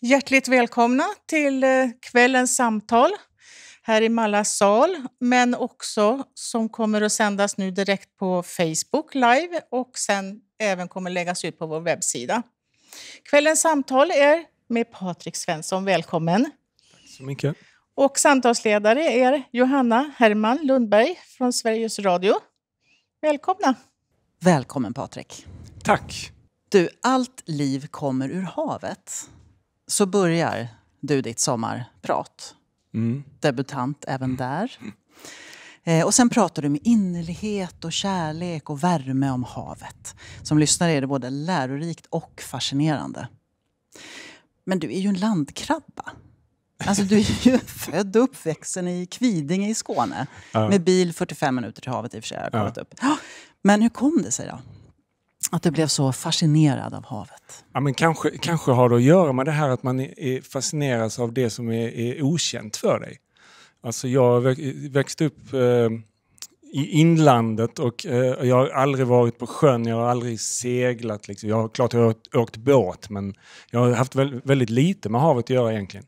Hjärtligt välkomna till eh, kvällens samtal här i Mallas sal, men också som kommer att sändas nu direkt på Facebook live och sen även kommer läggas ut på vår webbsida. Kvällens samtal är med Patrik Svensson. Välkommen! Tack så mycket. Och samtalsledare är Johanna Herman Lundberg från Sveriges Radio. Välkomna! Välkommen Patrik! Tack! Du, allt liv kommer ur havet så börjar du ditt sommarprat. Mm. Debutant även där. Eh, och sen pratar du med innerlighet och kärlek och värme om havet. Som lyssnare är det både lärorikt och fascinerande. Men du är ju en landkrabba. Alltså du är ju född och uppväxten i Kvidinge i Skåne. Ja. Med bil 45 minuter till havet i och för sig, jag ja. upp. Men hur kom det sig då? Att du blev så fascinerad av havet? Ja, men kanske, kanske har det att göra med det här att man är, fascineras av det som är, är okänt för dig. Alltså jag växte upp eh, i inlandet och eh, jag har aldrig varit på sjön, jag har aldrig seglat. Liksom. Jag har klart jag har åkt båt men jag har haft väldigt lite med havet att göra egentligen.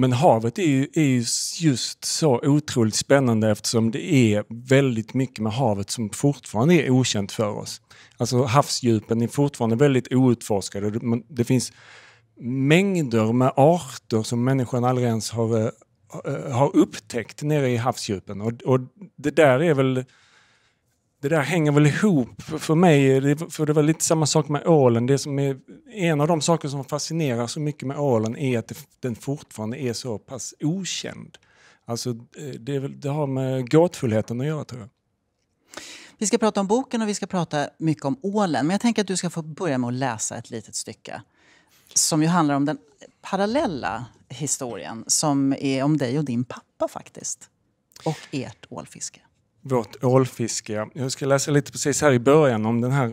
Men havet är ju, är ju just så otroligt spännande eftersom det är väldigt mycket med havet som fortfarande är okänt för oss. Alltså havsdjupen är fortfarande väldigt outforskade. Det finns mängder med arter som människan aldrig ens har, eh, har upptäckt nere i havsdjupen. Och, och det där är väl det där hänger väl ihop för mig, för det var lite samma sak med ålen. Det som är, en av de saker som fascinerar så mycket med ålen är att den fortfarande är så pass okänd. Alltså, eh, det, det har med gåtfullheten att göra tror jag. Vi ska prata om boken och vi ska prata mycket om ålen. Men jag tänker att du ska få börja med att läsa ett litet stycke som ju handlar om den parallella historien som är om dig och din pappa faktiskt. Och ert ålfiske vårt ålfiske. Jag ska läsa lite precis här i början om den här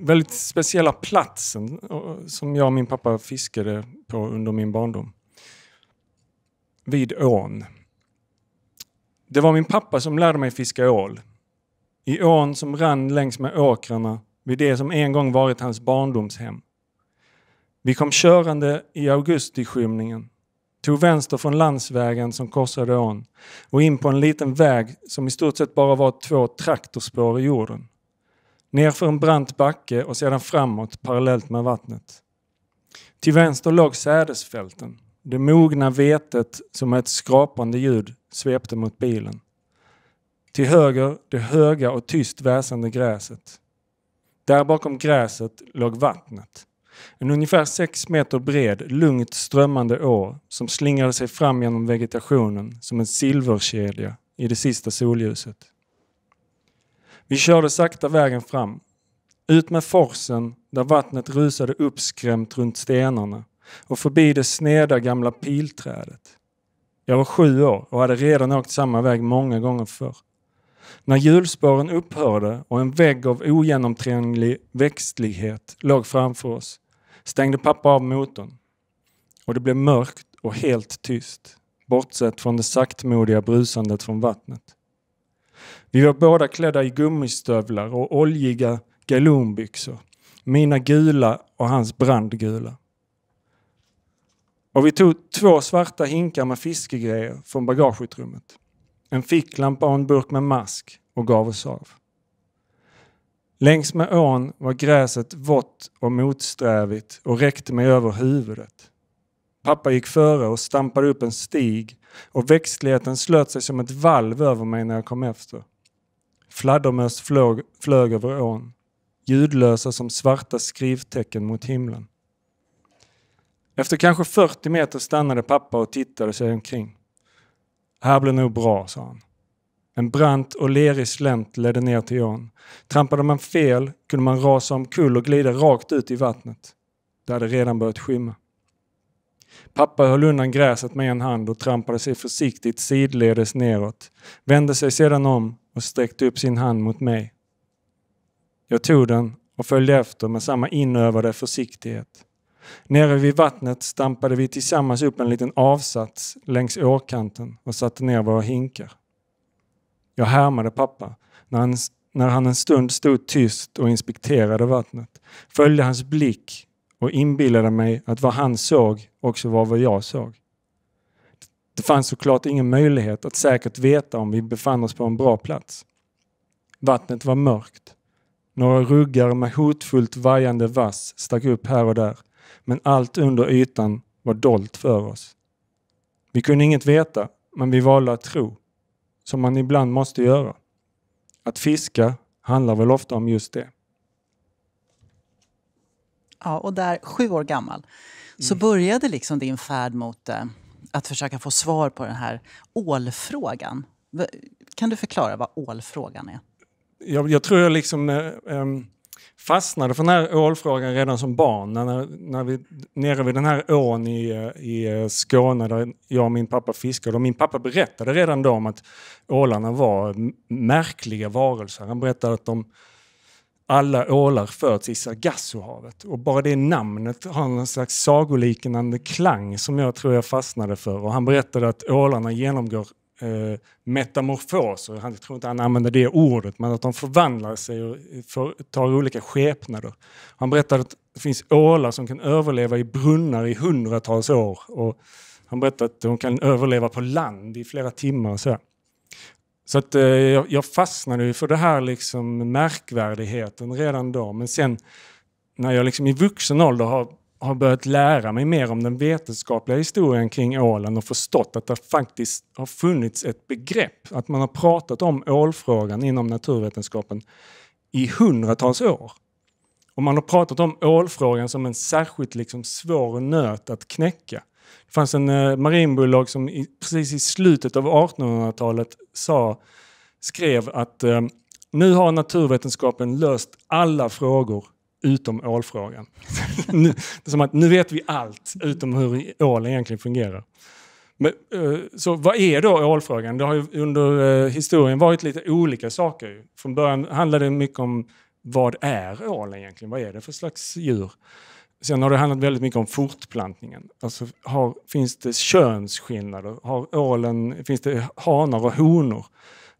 väldigt speciella platsen som jag och min pappa fiskade på under min barndom. Vid ån. Det var min pappa som lärde mig fiska ål. I ån som rann längs med åkrarna vid det som en gång varit hans barndomshem. Vi kom körande i augustiskymningen tog vänster från landsvägen som korsade ån och in på en liten väg som i stort sett bara var två traktorspår i jorden. Nerför en brant backe och sedan framåt parallellt med vattnet. Till vänster låg sädesfälten. Det mogna vetet som med ett skrapande ljud svepte mot bilen. Till höger det höga och tyst väsande gräset. Där bakom gräset låg vattnet en ungefär sex meter bred, lugnt strömmande å som slingrade sig fram genom vegetationen som en silverkedja i det sista solljuset. Vi körde sakta vägen fram. Ut med forsen där vattnet rusade uppskrämt runt stenarna och förbi det sneda gamla pilträdet. Jag var sju år och hade redan åkt samma väg många gånger förr. När hjulspåren upphörde och en vägg av ogenomtränglig växtlighet låg framför oss stängde pappa av motorn och det blev mörkt och helt tyst, bortsett från det saktmodiga brusandet från vattnet. Vi var båda klädda i gummistövlar och oljiga galonbyxor, mina gula och hans brandgula. Och vi tog två svarta hinkar med fiskegrejer från bagageutrymmet, en ficklampa och en burk med mask och gav oss av. Längs med ån var gräset vått och motsträvigt och räckte mig över huvudet. Pappa gick före och stampade upp en stig och växtligheten slöt sig som ett valv över mig när jag kom efter. Fladdermöss flög, flög över ån, ljudlösa som svarta skrivtecken mot himlen. Efter kanske 40 meter stannade pappa och tittade sig omkring. Här blir nog bra, sa han. En brant och lerig slänt ledde ner till ån. Trampade man fel kunde man rasa omkull och glida rakt ut i vattnet. Det hade redan börjat skymma. Pappa höll undan gräset med en hand och trampade sig försiktigt sidledes neråt. Vände sig sedan om och sträckte upp sin hand mot mig. Jag tog den och följde efter med samma inövade försiktighet. Nere vid vattnet stampade vi tillsammans upp en liten avsats längs åkanten och satte ner våra hinkar. Jag härmade pappa. När han, när han en stund stod tyst och inspekterade vattnet följde hans blick och inbillade mig att vad han såg också var vad jag såg. Det fanns såklart ingen möjlighet att säkert veta om vi befann oss på en bra plats. Vattnet var mörkt. Några ruggar med hotfullt vajande vass stack upp här och där, men allt under ytan var dolt för oss. Vi kunde inget veta, men vi valde att tro som man ibland måste göra. Att fiska handlar väl ofta om just det. Ja, och där, sju år gammal, så mm. började liksom din färd mot eh, att försöka få svar på den här ålfrågan. Kan du förklara vad ålfrågan är? Jag, jag tror jag liksom... Eh, eh, fastnade för den här ålfrågan redan som barn. När, när vi, nere vid den här ån i, i Skåne där jag och min pappa fiskade. Och min pappa berättade redan då om att ålarna var märkliga varelser. Han berättade att de, alla ålar föds i Sargassohavet. Och bara det namnet har någon slags sagoliknande klang som jag tror jag fastnade för. Och han berättade att ålarna genomgår Eh, metamorfoser, han tror inte han använder det ordet, men att de förvandlar sig och tar olika skepnader. Han berättade att det finns ålar som kan överleva i brunnar i hundratals år. Och han berättade att de kan överleva på land i flera timmar. Och så så att, eh, jag fastnade för det här liksom märkvärdigheten redan då. Men sen när jag liksom i vuxen ålder har har börjat lära mig mer om den vetenskapliga historien kring ålen och förstått att det faktiskt har funnits ett begrepp. Att man har pratat om ålfrågan inom naturvetenskapen i hundratals år. Och man har pratat om ålfrågan som en särskilt liksom svår nöt att knäcka. Det fanns en eh, marinbiolog som i, precis i slutet av 1800-talet skrev att eh, nu har naturvetenskapen löst alla frågor utom ålfrågan. nu, det är som att nu vet vi allt utom hur ål egentligen fungerar. Men, eh, så vad är då ålfrågan? Det har ju under eh, historien varit lite olika saker. Från början handlade det mycket om vad är ål egentligen? Vad är det för slags djur? Sen har det handlat väldigt mycket om fortplantningen. Alltså har, finns det könsskillnader? Har ålen, finns det hanar och honor?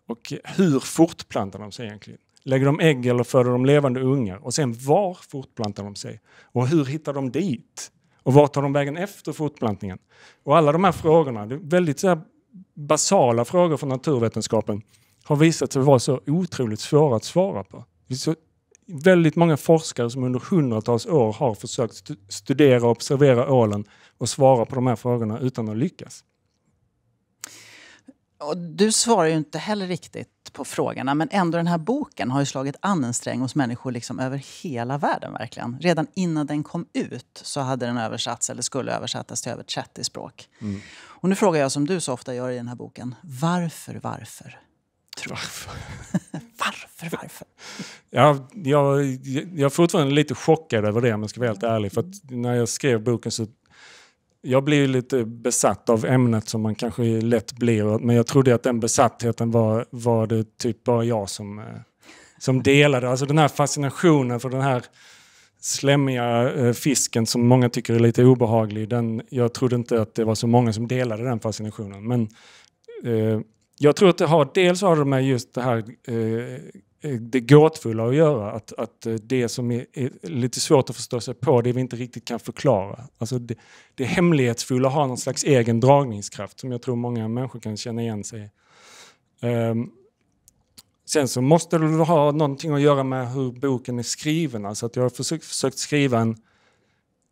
Och hur fortplantar de sig egentligen? lägger de ägg eller föder de levande ungar? Och sen var fortplantar de sig? Och hur hittar de dit? Och var tar de vägen efter fortplantningen? Och alla de här frågorna, väldigt så basala frågor från naturvetenskapen, har visat sig vara så otroligt svåra att svara på. Det är så väldigt många forskare som under hundratals år har försökt studera och observera ålen och svara på de här frågorna utan att lyckas. Och du svarar ju inte heller riktigt på frågorna, men ändå den här boken har ju slagit an en sträng hos människor liksom över hela världen. verkligen. Redan innan den kom ut så hade den översatts, eller skulle översättas till över 30 språk. Mm. Och nu frågar jag som du så ofta gör i den här boken, varför, varför? Varför? varför, varför? ja, jag, jag är fortfarande lite chockad över det om jag ska vara helt ärlig. För när jag skrev boken så jag blir lite besatt av ämnet som man kanske lätt blir. Men jag trodde att den besattheten var, var det typ bara jag som, eh, som delade. Alltså den här fascinationen för den här slemmiga eh, fisken som många tycker är lite obehaglig. Den, jag trodde inte att det var så många som delade den fascinationen. Men eh, jag tror att det har, dels har det med just det här eh, Eh, det gåtfulla att göra. Att, att eh, det som är, är, lite svårt att förstå sig på, det vi inte riktigt kan förklara. Alltså det, det hemlighetsfulla har någon slags egen dragningskraft som jag tror många människor kan känna igen sig i. Um, sen så måste det ha någonting att göra med hur boken är skriven. Alltså att jag har försökt, försökt skriva en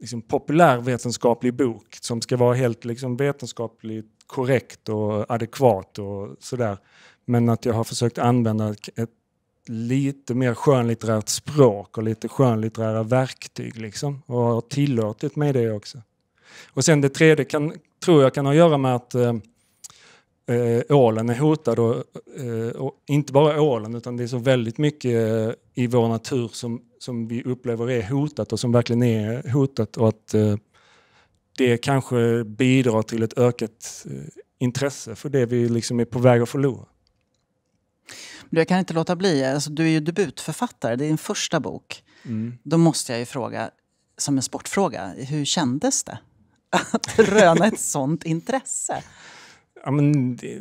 liksom, populärvetenskaplig bok som ska vara helt liksom, vetenskapligt korrekt och adekvat och sådär. Men att jag har försökt använda ett lite mer skönlitterärt språk och lite skönlitterära verktyg. Liksom, och har tillåtit mig det också. Och sen det tredje kan, tror jag kan ha att göra med att eh, eh, ålen är hotad. Och, eh, och, inte bara ålen, utan det är så väldigt mycket eh, i vår natur som, som vi upplever är hotat och som verkligen är hotat. Och att eh, det kanske bidrar till ett ökat eh, intresse för det vi liksom är på väg att förlora. Du, jag kan inte låta bli. Alltså, du är ju debutförfattare, det är din första bok. Mm. Då måste jag ju fråga, som en sportfråga, hur kändes det att röna ett sånt intresse? Ja, men, det,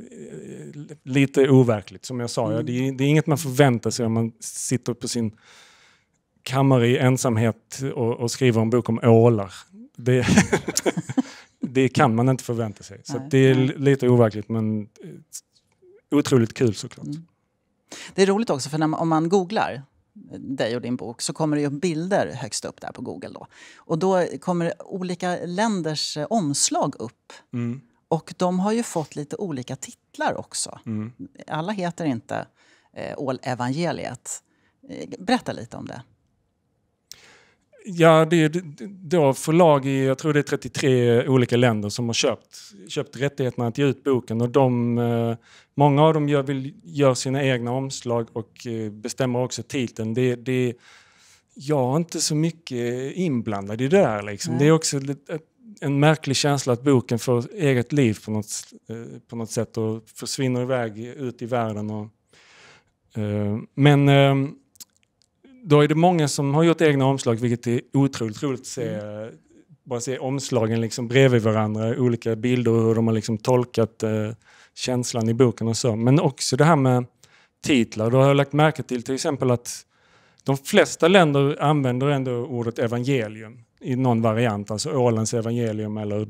lite overkligt, som jag sa. Mm. Det, det, är inget man förväntar sig om man sitter på sin kammare i ensamhet och, och skriver en bok om ålar. Det, det kan man inte förvänta sig. Så Nej. det är lite overkligt, men otroligt kul såklart. Mm. Det är roligt också, för man, om man googlar dig och din bok så kommer det upp bilder högst upp där på Google. Då. Och då kommer olika länders eh, omslag upp. Mm. Och de har ju fått lite olika titlar också. Mm. Alla heter inte eh, All evangeliet. Eh, berätta lite om det. Ja, det är då förlag i, jag tror det är 33 olika länder som har köpt, köpt rättigheterna att ge ut boken. Och de, eh, många av dem gör, vill, gör sina egna omslag och eh, bestämmer också titeln. Det, det, jag är inte så mycket inblandad i det där. Liksom. Det är också eh, en märklig känsla att boken får eget liv på något, på något sätt och försvinner iväg ut i världen. Och, men ehm, då är det många som har gjort egna omslag, vilket är otroligt roligt att se. Mm. Bara se omslagen liksom bredvid varandra, olika bilder och hur de har liksom tolkat eh, känslan i boken och så. Men också det här med titlar. Då har jag lagt märke till till exempel att de flesta länder använder ändå ordet evangelium i någon variant, alltså Ålands evangelium eller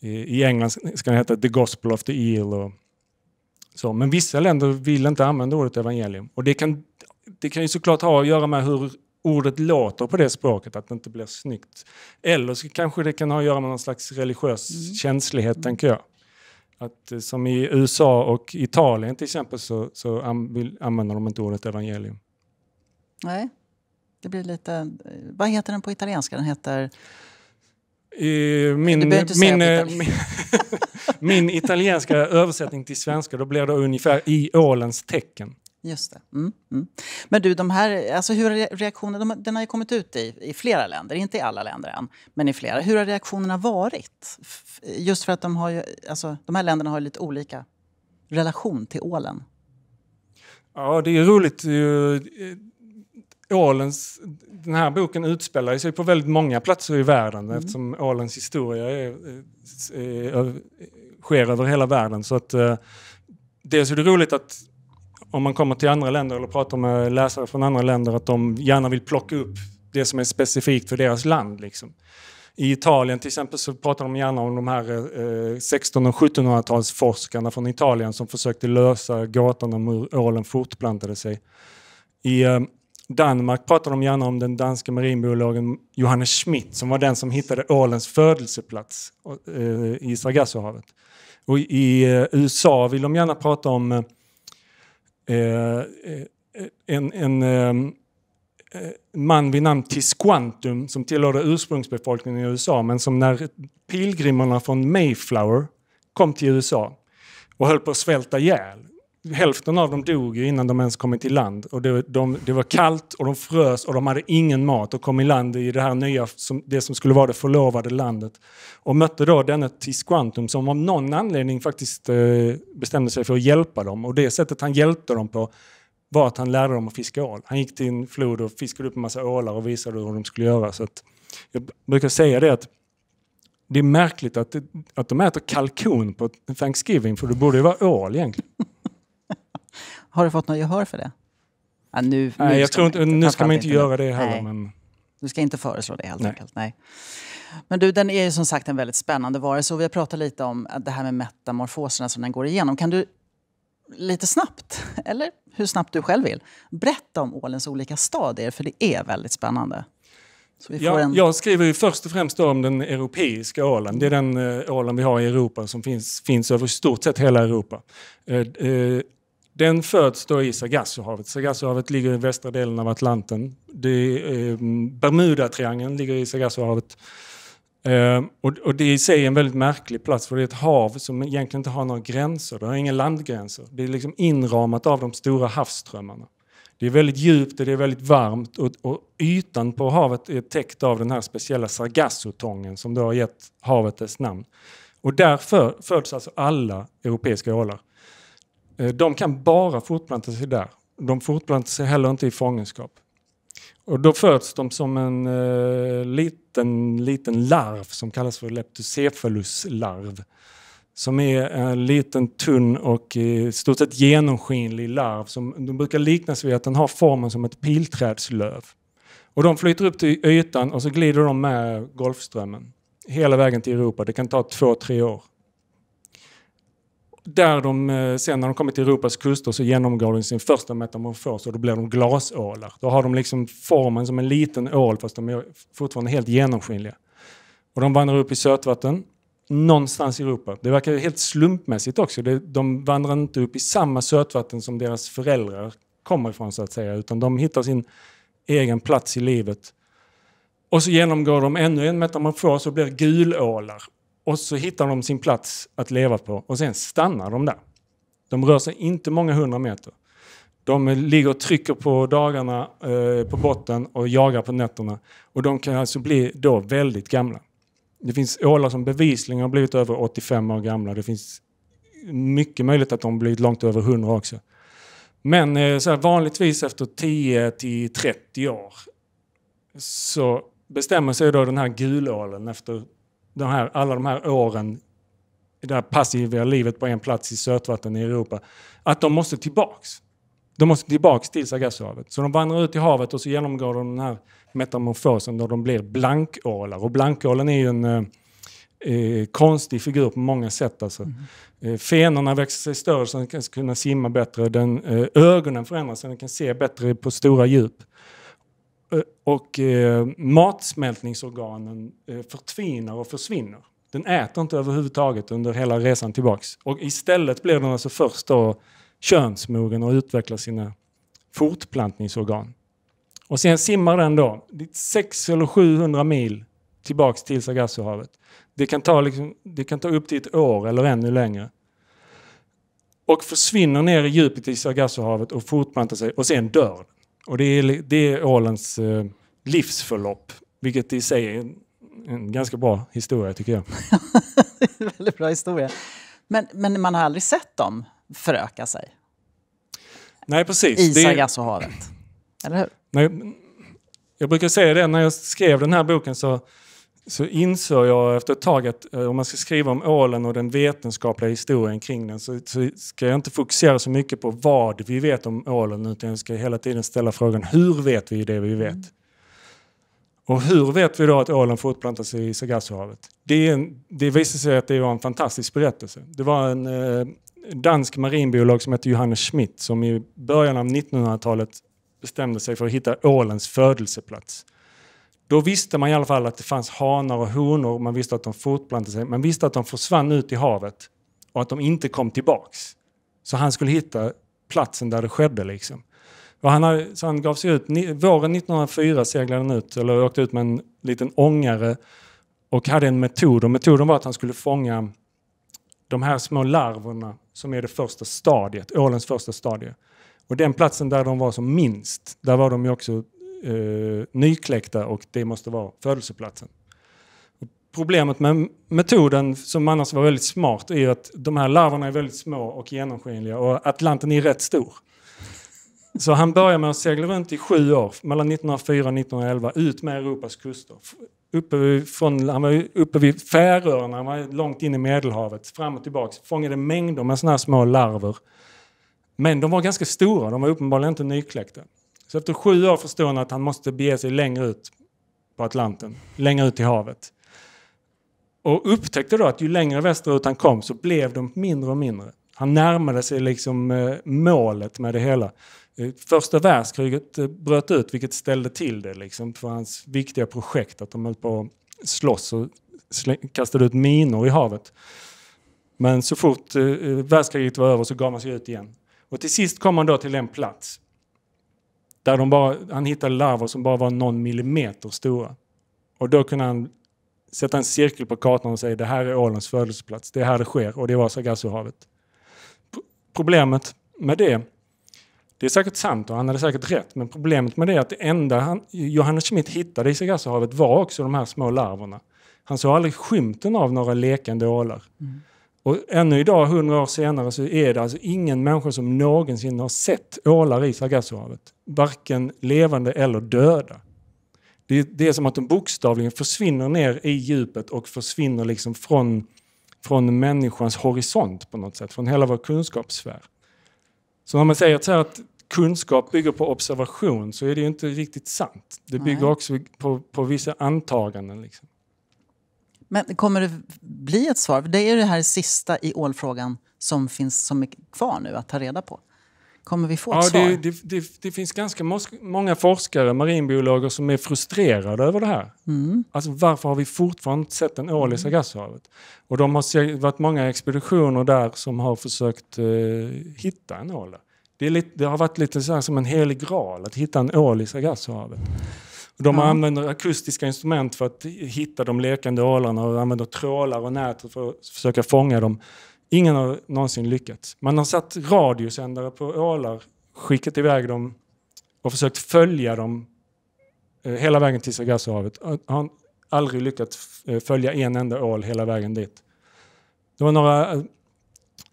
i England ska det heta The Gospel of the Eel. Och så. Men vissa länder vill inte använda ordet evangelium och det kan det kan ju såklart ha att göra med hur ordet låter på det språket, att det inte blir snyggt. Eller så kanske det kan ha att göra med någon slags religiös mm. känslighet, mm. tänker jag. Att, eh, som i USA och Italien till exempel så, så använder de inte ordet evangelium. Nej, det blir lite... Eh, vad heter den på italienska? Den heter... Uh, min, min, itali min, min, italienska översättning till svenska, då blir det ungefär i ålens tecken. Just det. Mm, mm. Men du, de här, alltså hur har reaktionerna, de, den har ju kommit ut i, i flera länder, inte i alla länder än, men i flera. Hur har reaktionerna varit? Just för att de, har ju, alltså, de här länderna har ju lite olika relation till ålen. Ja, det är roligt. Eh, ålens, den här boken utspelar sig på väldigt många platser i världen mm. eftersom ålens historia är, är, eh, är, eh, sker över hela världen. Så att, dels är det roligt att om man kommer till andra länder eller pratar med läsare från andra länder att de gärna vill plocka upp det som är specifikt för deras land. Liksom. I Italien till exempel så pratar de gärna om de här eh, 16 och 1700-talsforskarna från Italien som försökte lösa gåtan om hur ålen fortplantade sig. I eh, Danmark pratar de gärna om den danske marinbiologen Johannes Schmidt som var den som hittade ålens födelseplats eh, i Sargassohavet. Och I eh, USA vill de gärna prata om eh, Eh, eh, en, eh, en man vid namn Tisquantum som tillhörde ursprungsbefolkningen i USA men som när pilgrimerna från Mayflower kom till USA och höll på att svälta ihjäl hälften av dem dog ju innan de ens kommit i land. Och det, de, det, var kallt och de frös och de hade ingen mat och kom i land i det här nya, som, det som skulle vara det förlovade landet. Och mötte då denna Tisquantum som av någon anledning faktiskt eh, bestämde sig för att hjälpa dem. Och det sättet han hjälpte dem på var att han lärde dem att fiska ål. Han gick till en flod och fiskade upp en massa ålar och visade hur de skulle göra. Så att, jag brukar säga det att det är märkligt att, det, att de äter kalkon på Thanksgiving för det borde ju vara ål egentligen. Har du fått något gehör för det? Ja, nu, Nej, nu jag tror inte, nu ska man inte göra det heller. Nej. Men... Du ska inte föreslå det helt Nej. enkelt. Nej. Men du, den är ju som sagt en väldigt spännande varelse vi har pratat lite om det här med metamorfoserna som den går igenom. Kan du lite snabbt, eller hur snabbt du själv vill, berätta om ålens olika stadier för det är väldigt spännande. Ja, en... Jag skriver ju först och främst om den europeiska ålen. Det är den eh, ålen vi har i Europa som finns, finns över stort sett hela Europa. Eh, eh, den föds då i Sargassohavet. Sargassohavet ligger i västra delen av Atlanten. Det, eh, Bermuda-triangeln ligger i Sargassohavet. Eh, och, och, det är i sig en väldigt märklig plats för det är ett hav som egentligen inte har några gränser. Det har inga landgränser. Det är liksom inramat av de stora havsströmmarna. Det är väldigt djupt och det är väldigt varmt och, och ytan på havet är täckt av den här speciella Sargassotången som då har gett havet dess namn. Och där föds alltså alla europeiska ålar. Eh, de kan bara fortplanta sig där. De fortplantar sig heller inte i fångenskap. Och då föds de som en eh, liten, liten larv som kallas för leptocephaluslarv. Som är en liten tunn och eh, i stort sett genomskinlig larv. Som, de brukar liknas vid att den har formen som ett pilträdslöv. Och de flyter upp till ytan och så glider de med Golfströmmen. Hela vägen till Europa. Det kan ta två, tre år där de, eh, sen när de kommer till Europas kuster så genomgår de sin första metamorfos och då blir de glasålar. Då har de liksom formen som en liten ål fast de är fortfarande helt genomskinliga. Och de vandrar upp i sötvatten någonstans i Europa. Det verkar helt slumpmässigt också. De vandrar inte upp i samma sötvatten som deras föräldrar kommer ifrån så att säga, utan de hittar sin egen plats i livet. Och så genomgår de ännu en metamorfos och blir gulålar. Och så hittar de sin plats att leva på och sen stannar de där. De rör sig inte många hundra meter. De ligger och trycker på dagarna eh, på botten och jagar på nätterna. Och de kan alltså bli då väldigt gamla. Det finns ålar som bevisligen har blivit över 85 år gamla. Det finns mycket möjligt att de blivit långt över 100 också. Men eh, så här, vanligtvis efter 10 till 30 år så bestämmer sig då den här gulålen efter de här, alla de här åren, det här passiva livet på en plats i sötvatten i Europa, att de måste tillbaks. De måste tillbaks till Sargassohavet. Så de vandrar ut i havet och så genomgår de den här metamorfosen då de blir blankålar. Och blankålen är ju en eh, eh konstig figur på många sätt. Alltså. Mm. Eh, fenorna växer sig större så att den kan kunna simma bättre. Den, eh, ögonen förändras så att den kan se bättre på stora djup. Eh, och eh, matsmältningsorganen eh, förtvinar och försvinner. Den äter inte överhuvudtaget under hela resan tillbaks. Och istället blir den alltså först då könsmogen och utvecklar sina fortplantningsorgan. Och sen simmar den då 6 eller 700 mil tillbaks till Sargassohavet. Det kan, ta liksom, det kan ta upp till ett år eller ännu längre. Och försvinner ner i djupet i Sargassohavet och fortplantar sig och sen dör den. Och det är, det är ålens eh, livsförlopp, vilket i sig är en, ganska bra historia tycker jag. väldigt bra historia. Men, men man har aldrig sett dem föröka sig? Nej, precis. I Sargassohavet, eller hur? Nej, jag brukar säga det, när jag skrev den här boken så så insåg jag efter ett tag att eh, om man ska skriva om ålen och den vetenskapliga historien kring den så, så, ska jag inte fokusera så mycket på vad vi vet om ålen utan jag ska hela tiden ställa frågan hur vet vi det vi vet? Och hur vet vi då att ålen fortplantar sig i Sargassohavet? Det, är det visar sig att det var en fantastisk berättelse. Det var en eh, dansk marinbiolog som hette Johannes Schmidt som i början av 1900-talet bestämde sig för att hitta ålens födelseplats. Då visste man i alla fall att det fanns hanar och honor, man visste att de fortplantade sig, man visste att de försvann ut i havet och att de inte kom tillbaks. Så han skulle hitta platsen där det skedde. Liksom. Han så han gav sig ut, våren 1904 seglade han ut, eller åkte ut med en liten ångare och hade en metod. Och metoden var att han skulle fånga de här små larverna som är det första stadiet, ålens första stadie. Och den platsen där de var som minst, där var de ju också eh, nykläckta och det måste vara födelseplatsen. Problemet med metoden som annars var väldigt smart är att de här larverna är väldigt små och genomskinliga och Atlanten är rätt stor. Så han börjar med att segla runt i sju år, mellan 1904 och 1911, ut med Europas kuster. Uppe från, han var uppe vid Färöarna, han var långt in i Medelhavet, fram och tillbaks. Fångade mängder med sådana här små larver. Men de var ganska stora, de var uppenbarligen inte nykläckta. Så efter sju år förstår han att han måste bege sig längre ut på Atlanten, längre ut i havet. Och upptäckte då att ju längre västerut han kom så blev de mindre och mindre. Han närmade sig liksom eh, målet med det hela. Eh, första världskriget eh, bröt ut vilket ställde till det liksom, för hans viktiga projekt. Att de höll på att slåss och kastade ut minor i havet. Men så fort världskriget var över så gav man sig ut igen. Och till sist kom han då till en plats där de bara, han hittade larver som bara var någon millimeter stora. Och då kunde han sätta en cirkel på kartan och säga det här är ålens födelseplats, det är här det sker och det var Sargassohavet. Problemet med det, det är säkert sant och han hade säkert rätt, men problemet med det är att det enda han, Johannes Schmidt hittade i Sargassohavet var också de här små larverna. Han såg aldrig skymten av några lekande ålar. Mm. Och ännu idag, hundra år senare, så är det alltså ingen människa som någonsin har sett ålar i Sargassohavet. Varken levande eller döda. Det är, det är som att de bokstavligen försvinner ner i djupet och försvinner liksom från, från människans horisont på något sätt, från hela vår kunskapssfär. Så när man säger så att kunskap bygger på observation så är det inte riktigt sant. Det bygger Nej. också på, på vissa antaganden. Liksom. Men kommer det bli ett svar? Det är det här sista i ålfrågan som finns som är kvar nu att ta reda på. Kommer vi få ett ja, svar? Det, det, det, det finns ganska många forskare, marinbiologer, som är frustrerade över det här. Mm. Alltså, varför har vi fortfarande inte sett en ål i Sargassohavet? Mm. Och de har varit många expeditioner där som har försökt eh, hitta en ål. Det, lite, det, har varit lite så som en helig graal, att hitta en ål i Sargassohavet. De ja. använder akustiska instrument för att hitta de lekande ålarna och använder trålar och nät för att försöka fånga dem. Ingen har någonsin lyckats. Man har satt radiosändare på ålar, skickat iväg dem och försökt följa dem eh, hela vägen till Sargassohavet. Har aldrig lyckats eh, följa en enda ål hela vägen dit. Det var några eh,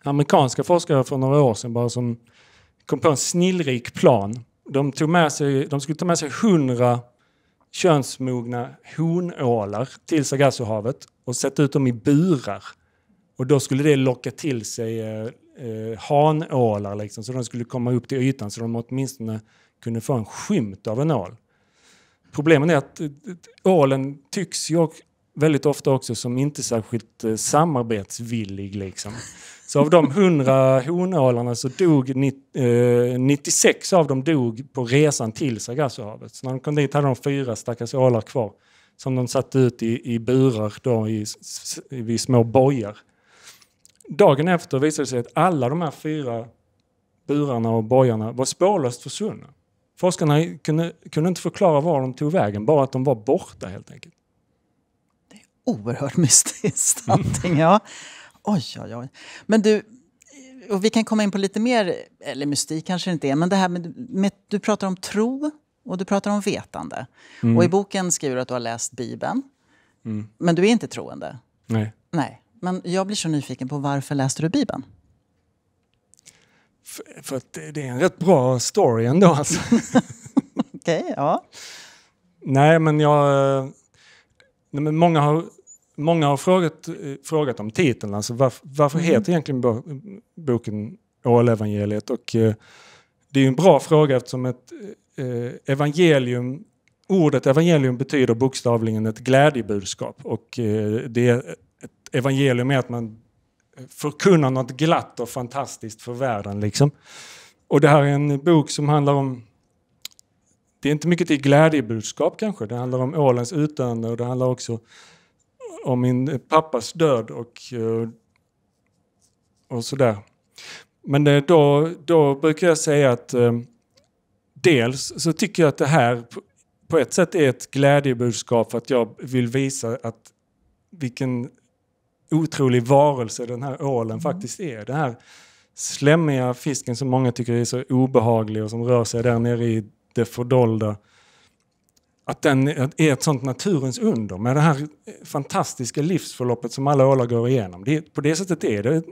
amerikanska forskare för några år sedan bara som kom på en snillrik plan. De, tog med sig, de skulle ta med sig hundra könsmogna honålar till Sargassohavet och sätta ut dem i burar. Och då skulle det locka till sig eh, eh, hanålar liksom, så de skulle komma upp till ytan så de åtminstone kunde få en skymt av en ål. Problemet är att eh, eh, ålen tycks ju väldigt ofta också som inte särskilt eh, samarbetsvillig. Liksom. Så av de 100 honålarna så dog nit, eh, 96 av dem dog på resan till Sargassohavet. Så när de kom dit hade de fyra stackars ålar kvar som de satte ut i, i burar då, i, i små bojar. Dagen efter visade det sig att alla de här fyra burarna och bojarna var spårlöst försvunna. Forskarna kunde, kunde inte förklara var de tog vägen, bara att de var borta helt enkelt oerhört mystiskt mm. allting. Ja. Oj, oj, oj. Men du, och vi kan komma in på lite mer, eller mystik kanske det inte är, men det här med, med du pratar om tro och du pratar om vetande. Mm. Och i boken skriver du att du har läst Bibeln, mm. men du är inte troende. Nej. Nej. Men jag blir så nyfiken på varför läste du Bibeln? För, för att det är en rätt bra story ändå. Alltså. Okej, okay, ja. Nej, men jag... Nej, men många har många har frågat, eh, frågat om titeln, alltså varför, varför mm. heter egentligen boken Ålevangeliet? Och eh, det är en bra fråga eftersom ett eh, eh, evangelium Ordet evangelium betyder bokstavligen ett glädjebudskap och eh, det ett evangelium är att man förkunnar något glatt och fantastiskt för världen. Liksom. Och det här är en bok som handlar om det är inte mycket till glädjebudskap kanske. Det handlar om ålens utdöende och det handlar också om min pappas död och, eh, och sådär. Men eh, då, då brukar jag säga att eh, dels så tycker jag att det här på ett sätt är ett glädjebudskap för att jag vill visa att vilken otrolig varelse den här ålen mm. faktiskt är. Den här slemmiga fisken som många tycker är så obehaglig och som rör sig där nere i det fördolda att den är ett sånt naturens under med det här fantastiska livsförloppet som alla ålar går igenom. Det, på det sättet är det,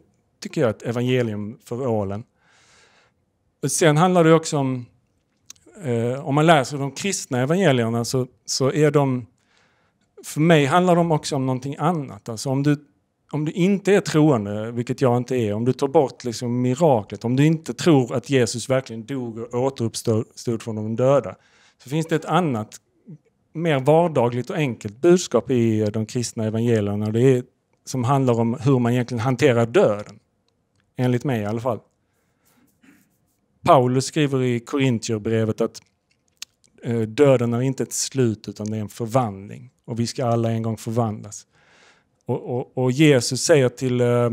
tycker jag, ett evangelium för ålen. Sen handlar det också om, eh, om man läser de kristna evangelierna så, så är de, för mig handlar de också om någonting annat. Alltså om du, om du inte är troende, vilket jag inte är, om du tar bort liksom miraklet, om du inte tror att Jesus verkligen dog och återuppstod från de döda, så finns det ett annat mer vardagligt och enkelt budskap i de kristna evangelierna. Det är, som handlar om hur man egentligen hanterar döden. Enligt mig i alla fall. Paulus skriver i Korintierbrevet att eh, döden är inte ett slut utan det är en förvandling. Och vi ska alla en gång förvandlas. Och, och, och Jesus säger till, eh,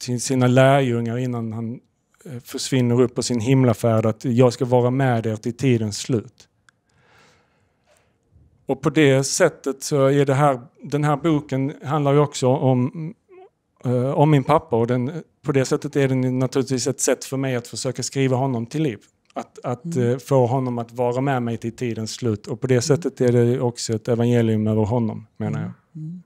till sina lärjungar innan han eh, försvinner upp på sin himlafärd att jag ska vara med er till tidens slut. Och på det sättet så är det här, den här boken handlar ju också om, eh, om min pappa och den, på det sättet är den naturligtvis ett sätt för mig att försöka skriva honom till liv. Att, att mm. eh, få honom att vara med mig till tidens slut och på det mm. sättet är det också ett evangelium över honom menar jag. Mm. mm.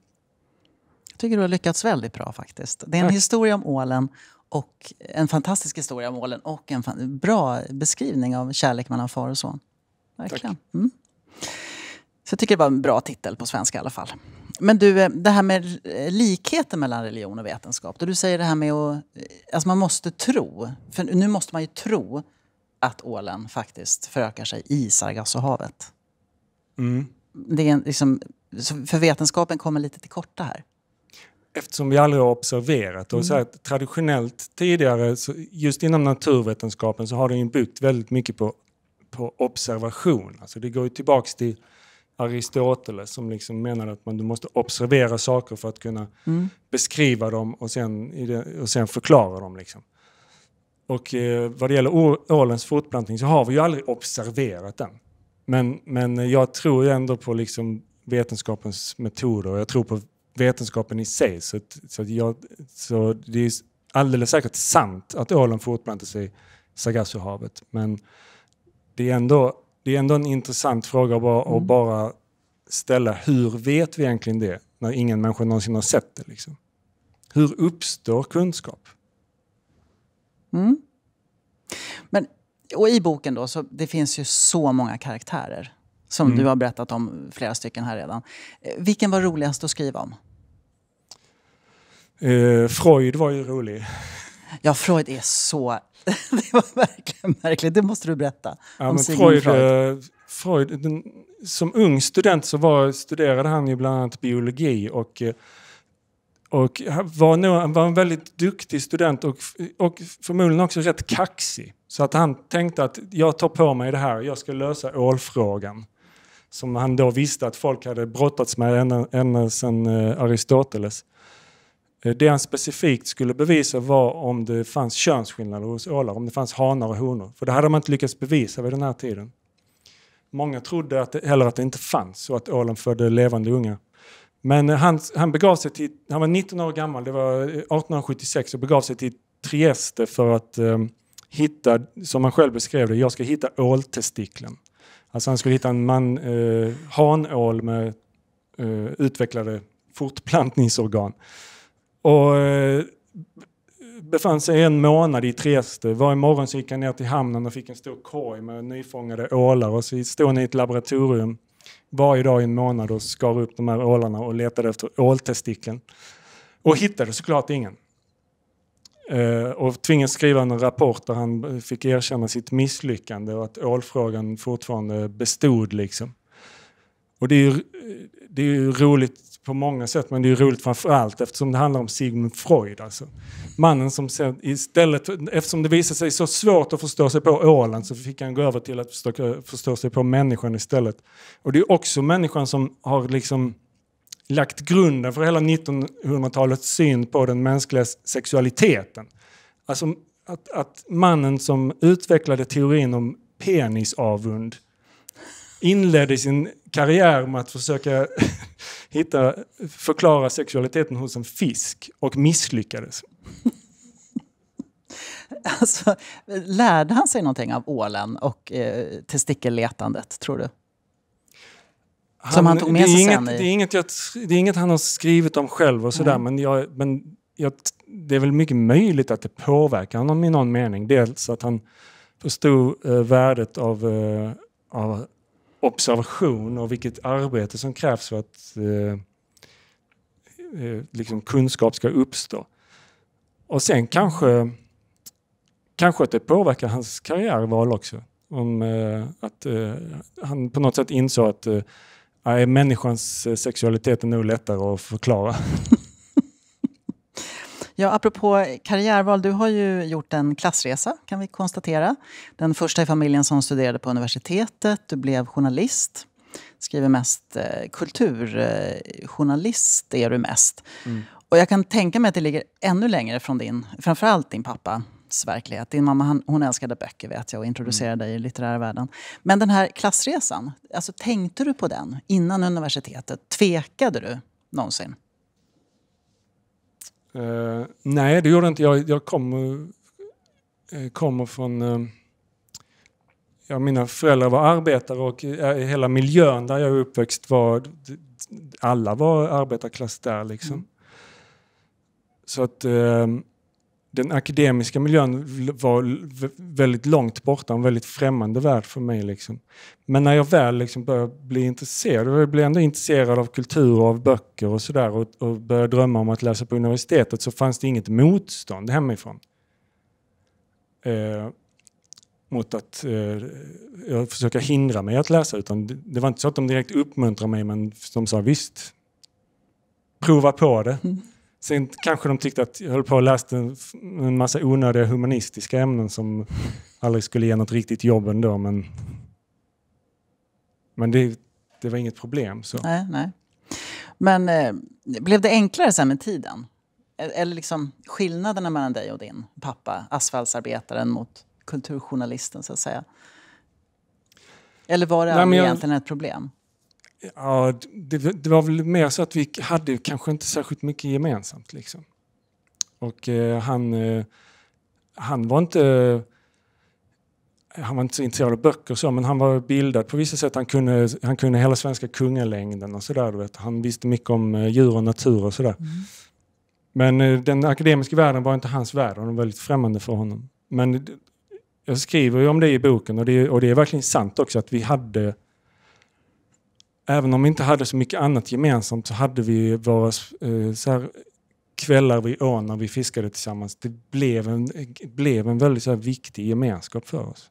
Jag tycker du har lyckats väldigt bra faktiskt. Det är en Tack. historia om ålen och en fantastisk historia om ålen och en bra beskrivning av kärlek mellan far och son. Verkligen. Tack. Mm. Så jag tycker det var en bra titel på svenska i alla fall. Men du, eh, det här med eh, likheten mellan religion och vetenskap. Då du säger det här med att eh, alltså man måste tro. För nu måste man ju tro att ålen faktiskt förökar sig i Sargassohavet. Mm. Det är liksom, för vetenskapen kommer lite till korta här. Eftersom vi aldrig har observerat. Och så här, mm. traditionellt tidigare, just inom naturvetenskapen, så har den byggt väldigt mycket på, på observation. Alltså det går ju tillbaks till Aristoteles som liksom menade att man, du måste observera saker för att kunna mm. beskriva dem och sen, och sen förklara dem. Liksom. Och eh, vad det gäller ålens fortplantning så har vi ju aldrig observerat den. Men, men jag tror ändå på liksom vetenskapens metoder och jag tror på vetenskapen i sig. Så, så, jag, så det är alldeles säkert sant att ålen fortplantar sig i Sargassohavet. Men det är ändå det är ändå en intressant fråga att bara, mm. att bara ställa. Hur vet vi egentligen det när ingen människa någonsin har sett det? Liksom? Hur uppstår kunskap? Mm. Men, och I boken då, så det finns ju så många karaktärer som mm. du har berättat om flera stycken här redan. Vilken var roligast att skriva om? Eh, Freud var ju rolig. Ja, Freud är så... det var verkligen märkligt. Det måste du berätta. Ja, om Sigmund Freud, Freud. Eh, Freud den, som ung student så var, studerade han ju bland annat biologi och, eh, och var, nog, var en väldigt duktig student och, och förmodligen också rätt kaxig. Så att han tänkte att jag tar på mig det här, jag ska lösa ålfrågan. Som han då visste att folk hade brottats med ända, ända sedan eh, Aristoteles. Eh, det han specifikt skulle bevisa var om det fanns könsskillnader hos ålar, om det fanns hanar och honor. För det hade man inte lyckats bevisa vid den här tiden. Många trodde att det, heller att det inte fanns och att ålen födde levande unga. Men eh, han, han begav sig till, han var 19 år gammal, det var 1876, eh, och begav sig till Trieste för att eh, hitta, som han själv beskrev det, jag ska hitta åltestiklen. Alltså han skulle hitta en man, eh, hanål med eh, utvecklade fortplantningsorgan. Och eh, befann sig en månad i Trieste. Varje morgon så gick han ner till hamnen och fick en stor korg med nyfångade ålar och så stod han i ett laboratorium varje dag i en månad och skar upp de här ålarna och letade efter åltestikeln. Och hittade såklart ingen. Eh, och tvingades skriva en rapport där han fick erkänna sitt misslyckande och att ålfrågan fortfarande bestod. Liksom. Och det är, ju, eh, det är ju roligt på många sätt, men det är roligt framförallt eftersom det handlar om Sigmund Freud. Alltså. Mannen som sen istället, eftersom det visade sig så svårt att förstå sig på ålen så fick han gå över till att förstå, förstå sig på människan istället. Och det är också människan som har liksom lagt grunden för hela 1900-talets syn på den mänskliga sexualiteten. Alltså att, att mannen som utvecklade teorin om penisavund inledde sin karriär med att försöka hitta, förklara sexualiteten hos en fisk och misslyckades. Alltså, lärde han sig någonting av ålen och eh, testikelletandet, tror du? Han, Som han tog med sig inget, sen? Det, är inget jag, det är inget han har skrivit om själv och sådär, men, jag, men jag, det är väl mycket möjligt att det påverkar honom i någon mening. Dels att han förstod eh, värdet av, eh, av observation och vilket arbete som krävs för att eh, eh, liksom kunskap ska uppstå. Och sen kanske, kanske att det påverkar hans karriärval också. Om, eh, att eh, han på något sätt insåg att eh, människans sexualitet är nog lättare att förklara Ja, apropå karriärval, du har ju gjort en klassresa kan vi konstatera. Den första i familjen som studerade på universitetet, du blev journalist skriver mest eh, kulturjournalist, är du mest. Mm. Och jag kan tänka mig att det ligger ännu längre från din, framförallt din pappas verklighet. Din mamma han, hon älskade böcker vet jag och introducerade mm. dig i litterära världen. Men den här klassresan, alltså, tänkte du på den innan universitetet? Tvekade du någonsin? Uh, nej, det gjorde inte jag. Jag kommer, eh, kommer från... Uh, ja, mina föräldrar var arbetare och hela miljön där jag är uppväxt var... Alla var arbetarklass där liksom. Mm. Så att... Uh, den akademiska miljön var väldigt långt borta, en väldigt främmande värld för mig. Liksom. Men när jag väl liksom började bli intresserad, jag blev ändå intresserad av kultur och av böcker och sådär och, och började drömma om att läsa på universitetet så fanns det inget motstånd hemifrån. Eh, mot att eh, försöka hindra mig att läsa. Utan det, det, var inte så att de direkt uppmuntrade mig men de sa visst, prova på det. Mm. Sen kanske de tyckte att jag höll på och läste en, massa onödiga humanistiska ämnen som aldrig skulle ge något riktigt jobb ändå. Men, men det, det var inget problem. Så. Nej, nej. Men eh, blev det enklare sen med tiden? E-, eller liksom skillnaderna mellan dig och din pappa, asfaltsarbetaren mot kulturjournalisten så att säga? Eller var det Nej, jag, egentligen ett problem? ja, det, det, var väl mer så att vi hade kanske inte särskilt mycket gemensamt. Liksom. Och eh, han, eh, han var inte han var inte så intresserad av böcker och så, men han var bildad på vissa sätt. Han kunde, han kunde hela svenska kungalängden och sådär. Han visste mycket om eh, djur och natur och sådär. Mm. Men eh, den akademiska världen var inte hans värld och den var väldigt främmande för honom. Men eh, jag skriver ju om det i boken och det, och det är verkligen sant också att vi hade även om vi inte hade så mycket annat gemensamt så hade vi våra eh, så här, kvällar vid ån när vi fiskade tillsammans. Det blev en, blev en väldigt så här, viktig gemenskap för oss.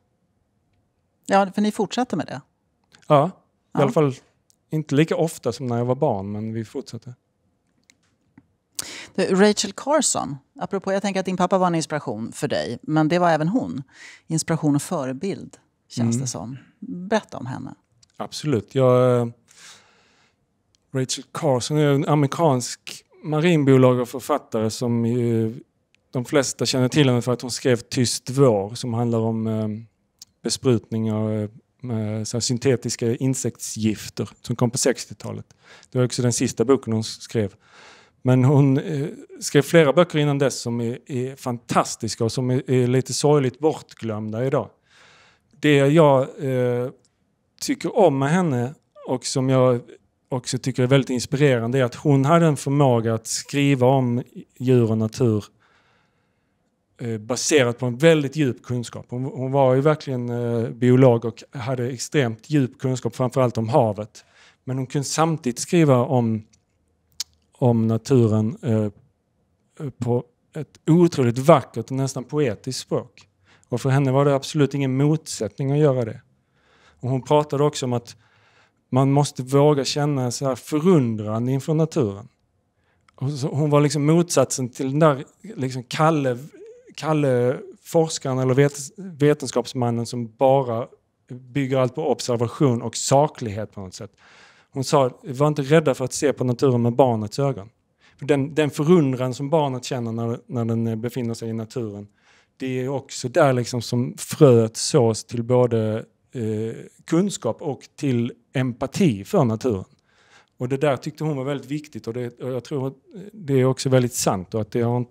Ja, för ni fortsatte med det? Ja, i ja. alla fall inte lika ofta som när jag var barn, men vi fortsatte. Rachel Carson, apropå, jag tänker att din pappa var en inspiration för dig, men det var även hon. Inspiration och förebild, känns mm. det som. Berätta om henne. Absolut. Jag, eh, Rachel Carson är en amerikansk marinbiolog och författare som ju, de flesta känner till henne för att hon skrev Tyst vår som handlar om eh, besprutning av eh, syntetiska insektsgifter som kom på 60-talet. Det var också den sista boken hon skrev. Men hon eh, skrev flera böcker innan dess som är, är fantastiska och som är, är, lite sorgligt bortglömda idag. Det jag eh, tycker om med henne och som jag också tycker är väldigt inspirerande är att hon hade en förmåga att skriva om djur och natur eh, baserat på en väldigt djup kunskap. Hon, hon var ju verkligen eh, biolog och hade extremt djup kunskap, framförallt om havet. Men hon kunde samtidigt skriva om, om naturen eh, på ett otroligt vackert och nästan poetiskt språk. Och för henne var det absolut ingen motsättning att göra det. Och hon pratade också om att man måste våga känna så här förundran inför naturen. Hon var liksom motsatsen till den där liksom Kalle, Kalle forskaren eller vetenskapsmannen som bara bygger allt på observation och saklighet på något sätt. Hon sa, var inte rädda för att se på naturen med barnets ögon. För den, den förundran som barnet känner när, när den befinner sig i naturen, det är också där liksom som fröet sås till både eh, kunskap och till empati för naturen. Och det där tyckte hon var väldigt viktigt och, det, och jag tror att det är också väldigt sant och att det har,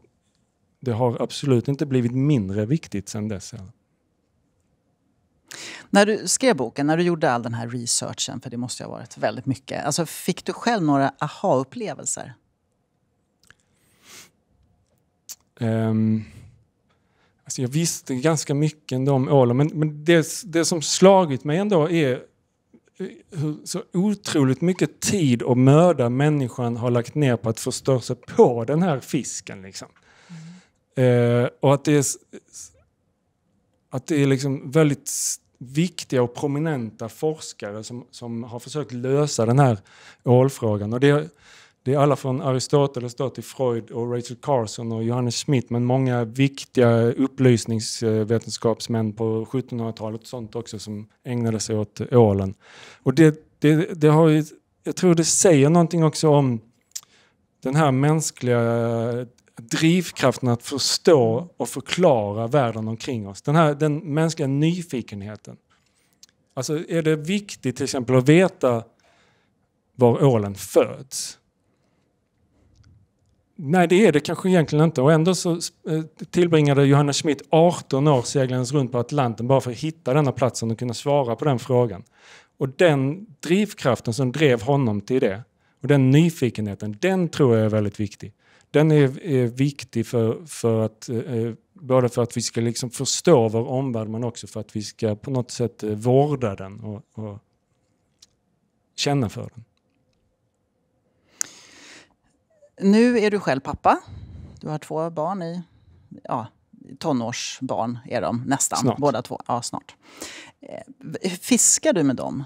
det har absolut inte blivit mindre viktigt sedan dess. När du skrev boken, när du gjorde all den här researchen, för det måste ha varit väldigt mycket, alltså fick du själv några aha-upplevelser? Um, Alltså jag visste ganska mycket om ålen, men, men det, det, som slagit mig ändå är eh, hur så otroligt mycket tid och möda människan har lagt ner på att förstå sig på den här fisken. Liksom. Mm. Eh, och att det är, att det är liksom väldigt viktiga och prominenta forskare som, som har försökt lösa den här ålfrågan. Och det, det är alla från Aristoteles då till Freud och Rachel Carson och Johannes Schmidt men många viktiga upplysningsvetenskapsmän på 1700-talet och sånt också som ägnade sig åt ålen. Och det, det, det har ju, jag tror det säger någonting också om den här mänskliga drivkraften att förstå och förklara världen omkring oss. Den, här, den mänskliga nyfikenheten. Alltså är det viktigt till exempel att veta var ålen föds? Nej, det är det kanske egentligen inte. Och ändå så eh, tillbringade Johanna Schmidt 18 år seglandes runt på Atlanten bara för att hitta denna platsen och kunna svara på den frågan. Och den drivkraften som drev honom till det och den nyfikenheten, den tror jag är väldigt viktig. Den är, är viktig för, för att, eh, eh både för att vi ska liksom förstå vår omvärld men också för att vi ska på något sätt eh, vårda den och, och känna för den. nu är du själv pappa. Du har två barn i ja, tonårsbarn är de nästan, snart. båda två. Ja, snart. Eh, fiskar du med dem?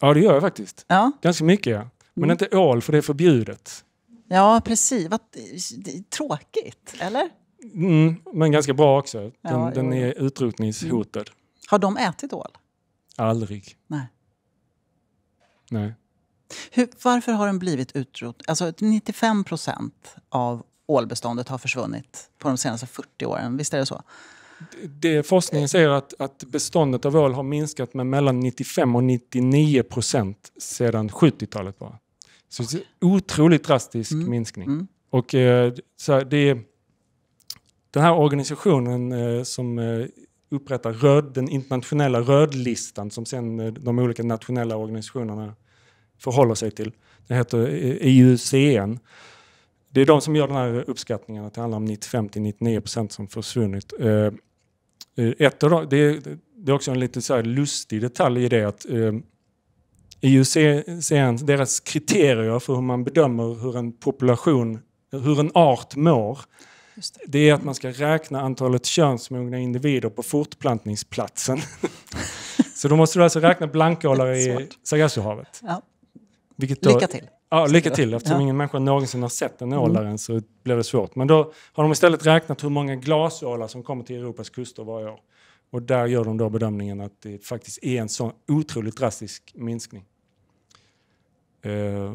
Ja, det gör jag faktiskt. Ja. Ganska mycket, ja. Men mm. inte ål, för det är förbjudet. Ja, precis. Vad, tråkigt, eller? Mm, men ganska bra också. Den, ja, den är utrotningshotad. Mm. Har de ätit ål? Aldrig. Nej. Nej. Hur, varför har den blivit utrotad? Alltså 95 procent av ålbeståndet har försvunnit på de senaste 40 åren, visst är det så? Det, forskningen säger att, att beståndet av ål har minskat med mellan 95 och 99 procent sedan 70-talet. Bara. Så okay. otroligt drastisk mm. minskning. Mm. Och, eh, så det, den här organisationen eh, som eh, upprättar röd, den internationella rödlistan som sen de olika nationella organisationerna förhåller sig till. Den heter IUCN. E det är de som gör den här uppskattningen att det handlar om 95-99 procent som försvunnit. Eh, ett av de, det, är, det är också en lite så lustig detalj i det att IUCN, eh, e deras kriterier för hur man bedömer hur en population, hur en art mår, det. det. är att man ska räkna antalet könsmogna individer på fortplantningsplatsen. så då måste du alltså räkna blankålar i Sargassohavet. Ja. Vilket då, lycka till! Ja, lycka till. Eftersom ja. ingen människa någonsin har sett den ålaren mm. så blev det svårt. Men då har de istället räknat hur många glasålar som kommer till Europas kuster varje år. Och där gör de då bedömningen att det faktiskt är en sån otroligt drastisk minskning. Uh,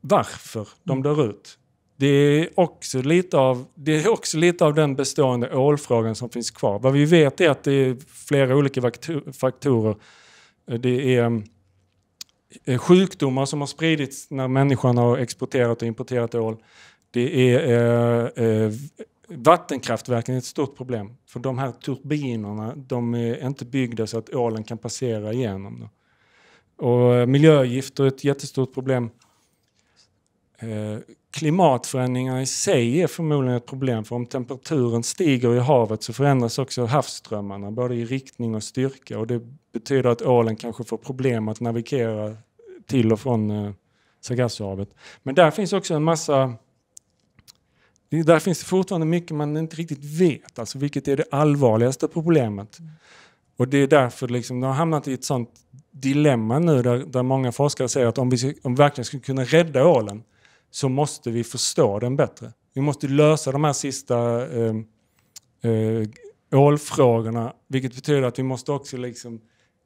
varför de mm. dör ut. Det är, också lite av, det är också lite av den bestående ålfrågan som finns kvar. Vad vi vet är att det är flera olika faktorer. Eh, det är mm, Eh, sjukdomar som har spridits när människan har exporterat och importerat ål. Det är eh, eh, Vattenkraftverken är ett stort problem. För de här turbinerna de är inte byggda så att ålen kan passera igenom dem. Och miljögifter är ett jättestort problem. Klimatförändringarna i sig är förmodligen ett problem för om temperaturen stiger i havet så förändras också havsströmmarna både i riktning och styrka och det betyder att ålen kanske får problem att navigera till och från eh, Sargassohavet. Men där finns också en massa där finns det fortfarande mycket man inte riktigt vet, alltså vilket är det allvarligaste problemet. Mm. Och det är därför liksom, de har hamnat i ett sånt dilemma nu där, där många forskare säger att om vi, om vi verkligen skulle kunna rädda ålen så måste vi förstå den bättre. Vi måste lösa de här sista eh, eh, ålfrågorna, vilket betyder att vi måste också liksom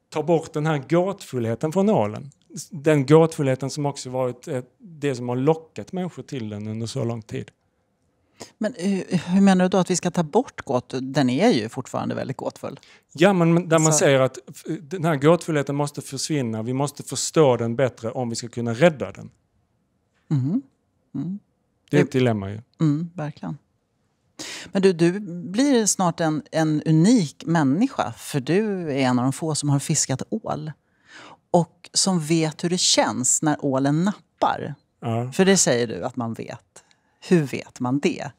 ta bort den här gåtfullheten från ålen. Den gåtfullheten som också varit det som har lockat människor till den under så lång tid. Men eh, hur menar du då att vi ska ta bort gåt? Den är ju fortfarande väldigt gåtfull. Ja, men där man så. säger att den här gåtfullheten måste försvinna. Vi måste förstå den bättre om vi ska kunna rädda den. Mm. Mm. Det är ett dilemma ju. Mm, verkligen. Men du, du blir snart en, en unik människa, för du är en av de få som har fiskat ål. Och som vet hur det känns när ålen nappar. Ja. För det säger du att man vet. Hur vet man det?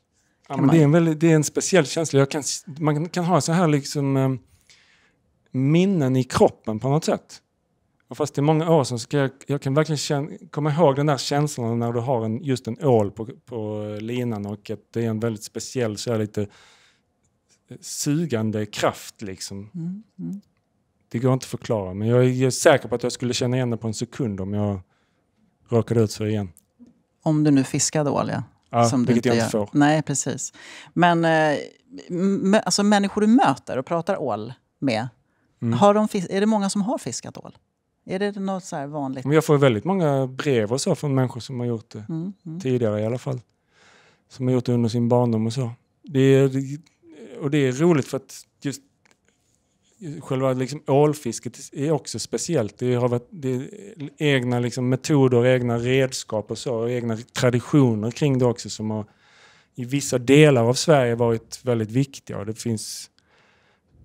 Ja, men det, är en väldigt, det är en speciell känsla. Kan, man kan ha så här liksom, eh, minnen i kroppen på något sätt. Och fast det är många år sedan så kan jag, jag kan verkligen känna, komma ihåg den där känslan när du har en, just en ål på, på linan och att det är en väldigt speciell, så lite eh, sugande kraft liksom. Mm, mm. Det går inte att förklara, men jag är säker på att jag skulle känna igen det på en sekund om jag råkade ut för det igen. Om du nu fiskade ål, ja. Ja, som vilket du inte jag inte får. Nej, precis. Men eh, alltså, människor du möter och pratar ål med, mm. har de är det många som har fiskat ål? Är det något så vanligt? jag får väldigt många brev och så från människor som har gjort det mm, mm. tidigare i alla fall. Som har gjort det under sin barndom och så. Det är, och det är roligt för att just själva liksom ålfisket är också speciellt. Det har varit det egna liksom metoder, egna redskap och så, och egna traditioner kring det också som har i vissa delar av Sverige varit väldigt viktiga. Och det finns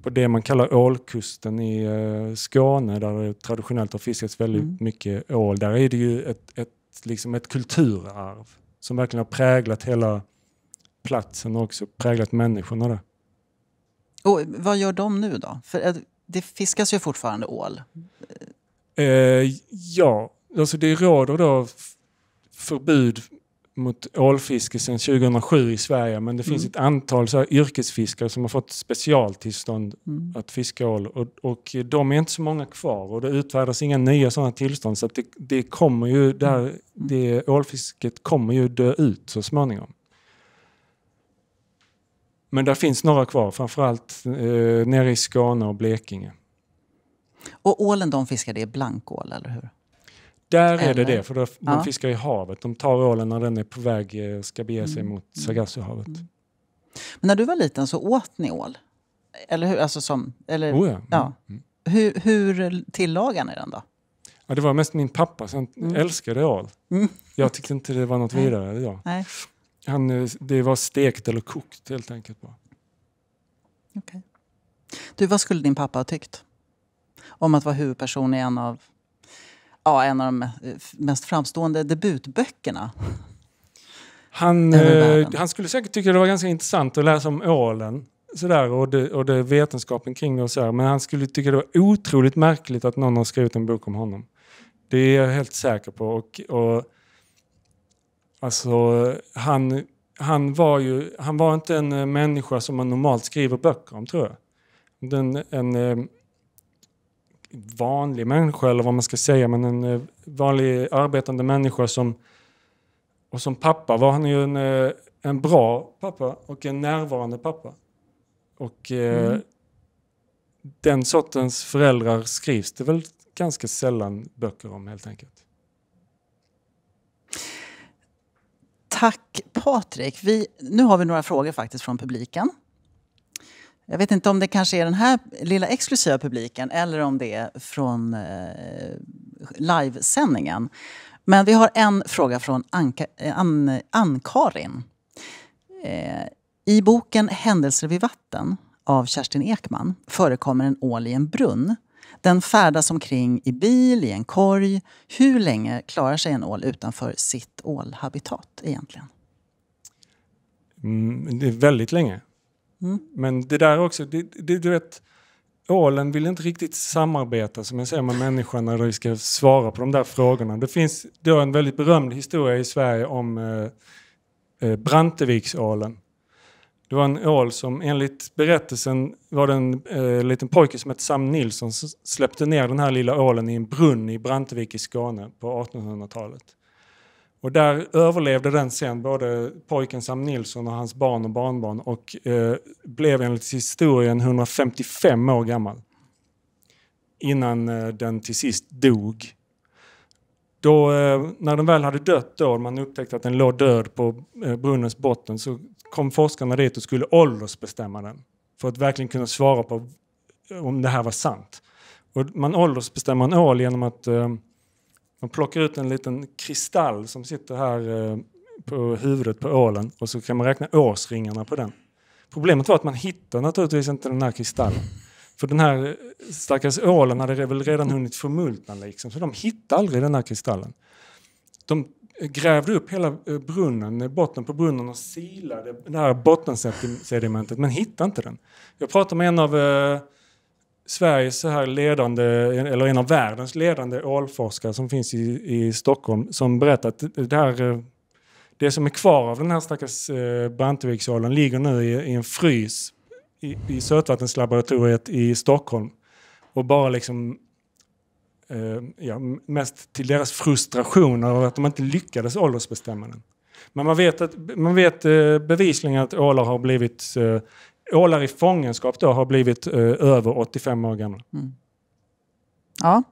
på det man kallar ålkusten i eh, Skåne där det traditionellt har fiskats väldigt mm. mycket ål. Där är det ju ett, ett, liksom ett kulturarv som verkligen har präglat hela platsen och också präglat människorna där. Och vad gör de nu då? För det fiskas ju fortfarande ål. Eh, ja, alltså det råder då förbud mot ålfiske sedan 2007 i Sverige. Men det finns mm. ett antal så här yrkesfiskare som har fått specialtillstånd mm. att fiska ål. Och, och de är inte så många kvar och det utfärdas inga nya sådana tillstånd. Så det, det, kommer ju där, mm. mm. det, ålfisket kommer ju dö ut så småningom. Men där finns några kvar, framförallt eh, nere i Skåne och Blekinge. Och ålen de fiskar, det är blankål, eller hur? Där Eller? är det det, för då, man ja. fiskar i havet. De tar ålen när den är på väg, eh, ska bege sig mm. mot Sargassohavet. Mm. Men när du var liten så åt ni ål? Eller hur? Alltså som, eller, oh ja. Mm. ja. Mm. Hur, hur tillagar ni den då? Ja, det var mest min pappa som mm. älskade ål. Mm. Jag tyckte inte det var något vidare. Ja. Nej. Han, eh, det var stekt eller kokt helt enkelt. Bara. Okay. Du, vad skulle din pappa ha tyckt? Om att vara huvudperson i en av ja, en av de mest eh, framstående debutböckerna. Han, eh, han skulle säkert tycka det var ganska intressant att läsa om ålen sådär, och, det, och det vetenskapen kring det. Och sådär. Men han skulle tycka det var otroligt märkligt att någon har skrivit en bok om honom. Det är jag helt säker på. Och, och, alltså, han, han, var ju, han var inte en eh, människa som man normalt skriver böcker om, tror jag. Den, en, eh, vanlig människa eller vad man ska säga, men en eh, vanlig arbetande människa som... Och som pappa var han ju en, eh, en bra pappa och en närvarande pappa. Och eh, mm. eh, den sortens föräldrar skrivs det väl ganska sällan böcker om helt enkelt. Tack Patrik. Vi, nu har vi några frågor faktiskt från publiken. Jag vet inte om det kanske är den här lilla exklusiva publiken eller om det är från eh, livesändningen. Men vi har en fråga från Anka, eh, An, Ann-Karin. Eh, I boken Händelser vid vatten av Kerstin Ekman förekommer en ål i en brunn. Den färdas omkring i bil, i en korg. Hur länge klarar sig en ål utanför sitt ålhabitat egentligen? Mm, det är väldigt länge. Mm. Men det där också, det, det, du vet, ålen vill inte riktigt samarbeta som jag säger med människan när de ska svara på de där frågorna. Det finns då en väldigt berömd historia i Sverige om eh, eh Branteviksålen. Det var en ål som enligt berättelsen var det en eh, liten pojke som hette Sam Nilsson som släppte ner den här lilla ålen i en brunn i Brantevik i Skåne på 1800-talet. Och där överlevde den sen både pojken Sam Nilsson och hans barn och barnbarn och eh, blev enligt historien 155 år gammal. Innan eh, den till sist dog. Då, eh, när den väl hade dött då, man upptäckte att den låg död på eh, brunnens botten, så kom forskarna dit och skulle åldersbestämma den. För att verkligen kunna svara på om det här var sant. Och man åldersbestämmer en ål genom att eh, de plockar ut en liten kristall som sitter här eh, på huvudet på ålen och så kan man räkna årsringarna på den. Problemet var att man hittade naturligtvis inte den här kristallen. För den här eh, stackars ålen hade väl redan hunnit förmultna liksom, så de hittade aldrig den här kristallen. De eh, grävde upp hela brunnen, botten på brunnen och silade det här bottensedimentet men hittade inte den. Jag pratade med en av Sveriges så här ledande, eller en av världens ledande ålforskare som finns i, i Stockholm som berättar att det, här, eh, det som är kvar av den här stackars eh, Banteviksålen ligger nu i, i en frys i, i sötvattenslaboratoriet i Stockholm. Och bara liksom eh, ja, mest till deras frustration över att de inte lyckades åldersbestämma den. Men man vet, att, man vet bevisligen att ålar har blivit ålar i fångenskap då har blivit eh, över 85 år gamla. Mm. Ja.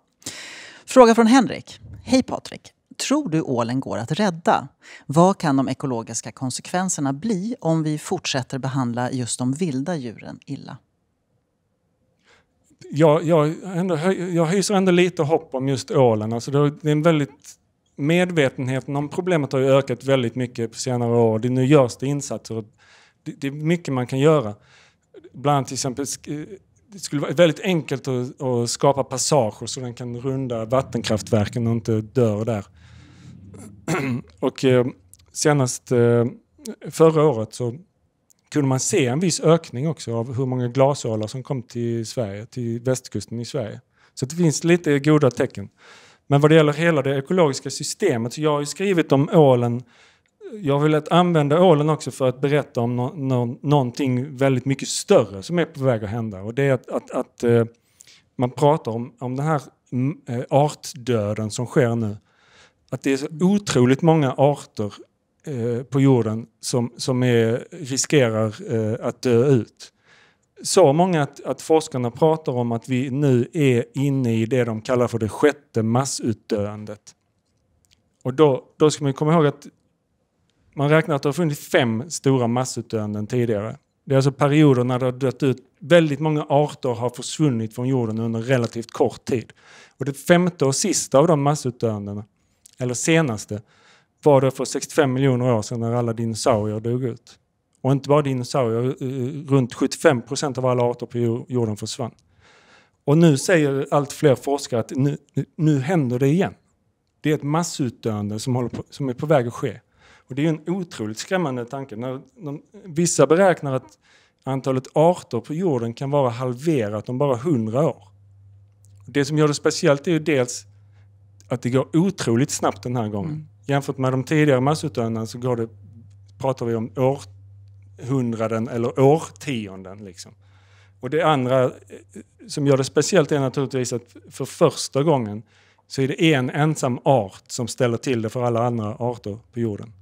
Fråga från Henrik. Hej Patrik! Tror du ålen går att rädda? Vad kan de ekologiska konsekvenserna bli om vi fortsätter behandla just de vilda djuren illa? Jag, jag, ändå, jag hyser ändå lite hopp om just ålen. Alltså det är en väldigt medvetenheten om problemet har ökat väldigt mycket på senare år. Det, nu görs det insatser. Och det, det är mycket man kan göra bland annat till exempel eh, det skulle vara väldigt enkelt att, att, skapa passager så den kan runda vattenkraftverken och inte dör där. Och eh, senast eh, förra året så kunde man se en viss ökning också av hur många glasålar som kom till Sverige, till västkusten i Sverige. Så det finns lite goda tecken. Men vad det gäller hela det ekologiska systemet, så jag har ju skrivit om ålen jag har velat använda ålen också för att berätta om no, no, någonting väldigt mycket större som är på väg att hända. Och det är att, att, att eh, man pratar om, om den här mm, eh, artdöden som sker nu. Att det är så otroligt många arter eh, på jorden som, som är, riskerar att dö ut. Så många att, att forskarna pratar om att vi nu är inne i det de kallar för det sjätte massutdöendet. Och då, då ska man komma ihåg att man räknar att det har funnits fem stora massutdöenden tidigare. Det är alltså perioder när det har dött ut. Väldigt många arter har försvunnit från jorden under relativt kort tid. Och det femte och sista av de massutdöendena, eller senaste, var det för 65 miljoner år sedan när alla dinosaurier dog ut. Och inte bara dinosaurier, eh, eh, runt 75 procent av alla arter på jorden försvann. Och nu säger allt fler forskare att nu, nu händer det igen. Det är ett massutdöende som, på, som är på väg att ske. Och det är en otroligt skrämmande tanke. När de, vissa beräknar att antalet arter på jorden kan vara halverat om bara hundra år. Det som gör det speciellt är ju dels att det går otroligt snabbt den här gången. Mm. Jämfört med de tidigare massutdöendena så går det, pratar vi om århundraden eller årtionden. Liksom. Och det andra eh, som gör det speciellt är naturligtvis att för första gången så är det en ensam art som ställer till det för alla andra arter på jorden.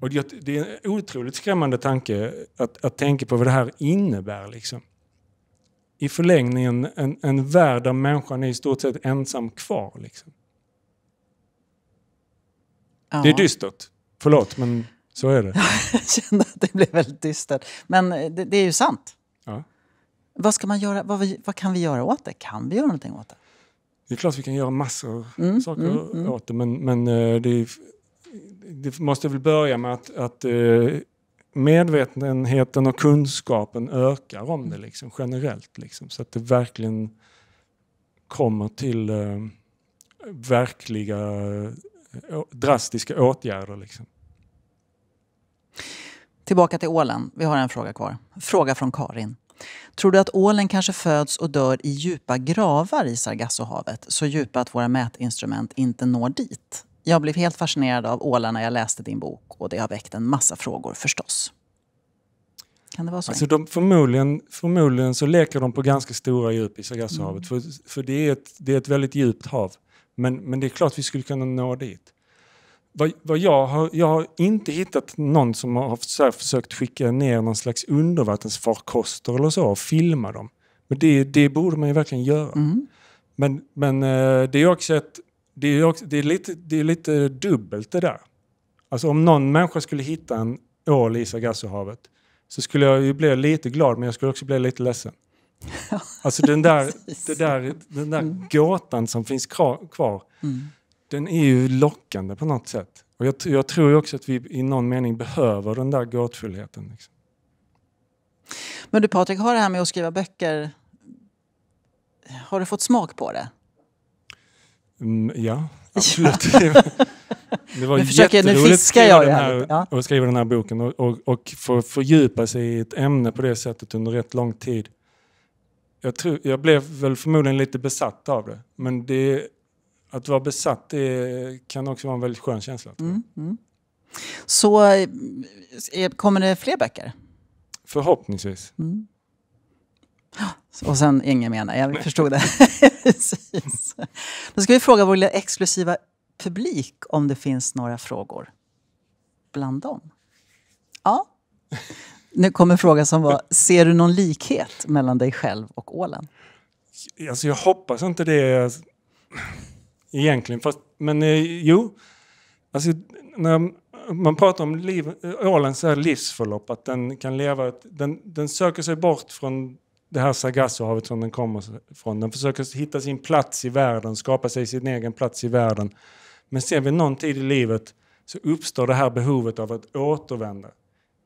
Och det är en otroligt skrämmande tanke att, att tänka på vad det här innebär. Liksom. I förlängningen en, en värld där människan är i stort sett ensam kvar. Liksom. Ja. Det är dystert. Förlåt, men så är det. Jag kände att det blev väldigt dystert. Men eh, det, det är ju sant. Ja. Vad, ska man göra, vad, vad, kan vi göra åt det? Kan vi göra någonting åt det? Det är klart att vi kan göra massor mm, saker mm, mm, åt det, men, men eh, det är det måste väl börja med att, att eh, medvetenheten och kunskapen ökar om det liksom, generellt. Liksom, så att det verkligen kommer till eh, verkliga eh, drastiska åtgärder. Liksom. Tillbaka till ålen. Vi har en fråga kvar. Fråga från Karin. Tror du att ålen kanske föds och dör i djupa gravar i Sargassohavet? Så djupa att våra mätinstrument inte når dit? Jag blev helt fascinerad av ålar när jag läste din bok och det har väckt en massa frågor förstås. Kan det vara så? Alltså de, förmodligen, förmodligen så leker de på ganska stora djup i Sargassohavet mm. för, för det, är ett, det är ett väldigt djupt hav. Men, men det är klart vi skulle kunna nå dit. Vad, vad jag, har, jag har inte hittat någon som har försökt, skicka ner någon slags undervattensfarkoster eller så och filma dem. Men det, det borde man ju verkligen göra. Mm. Men, men eh, det är också ett, det är, också, det, är lite, det är lite dubbelt det där. Alltså om någon människa skulle hitta en ål i Sargassohavet så skulle jag ju bli lite glad men jag skulle också bli lite ledsen. alltså den där, det där, den där mm. gåtan som finns kvar, mm. den är ju lockande på något sätt. Och jag, jag tror ju också att vi i någon mening behöver den där gåtfullheten. Liksom. Men du Patrik, har det här med att skriva böcker, har du fått smak på det? Mm, ja, absolut. det var nu försöker, jätteroligt nu jag den här, ja. och skriva den här boken och, och, och få fördjupa sig i ett ämne på det sättet under rätt lång tid. Jag, tror, jag blev väl förmodligen lite besatt av det, men det, att vara besatt det kan också vara en väldigt skön känsla. Mm, mm. Så eh, kommer det fler böcker? Förhoppningsvis. Mm. Och sen ingen menar, jag förstod det. Precis. Då ska vi fråga vår lilla exklusiva publik om det finns några frågor bland dem. Ja. Nu kommer frågan som var, ser du någon likhet mellan dig själv och ålen? Alltså jag hoppas inte det egentligen, fast, men eh, jo. Alltså, när man pratar om liv, ålens livsförlopp, att den kan leva... Den, den söker sig bort från det här Sargassohavet som den kommer från. Den försöker hitta sin plats i världen, skapa sig sin egen plats i världen. Men sen vid någon tid i livet så uppstår det här behovet av att återvända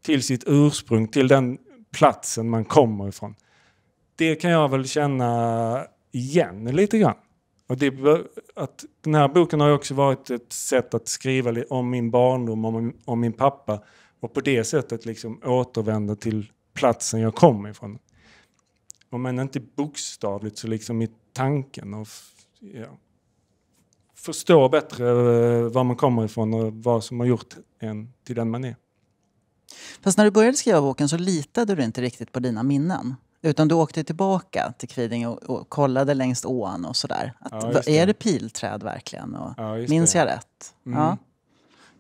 till sitt ursprung, till den platsen man kommer ifrån. Det kan jag väl känna igen lite grann. Och det, att den här boken har också varit ett sätt att skriva om min barndom, om, om min pappa och på det sättet liksom återvända till platsen jag kommer ifrån om än inte bokstavligt så liksom i tanken. Och, ja, förstå bättre eh, var man kommer ifrån och vad som har gjort en till den man är. Fast när du började skriva boken så litade du inte riktigt på dina minnen. Utan du åkte tillbaka till Kvidinge och, och, kollade längs ån och sådär. Att, ja, Är det pilträd verkligen? Och, ja, minns det. jag rätt? Mm. Ja.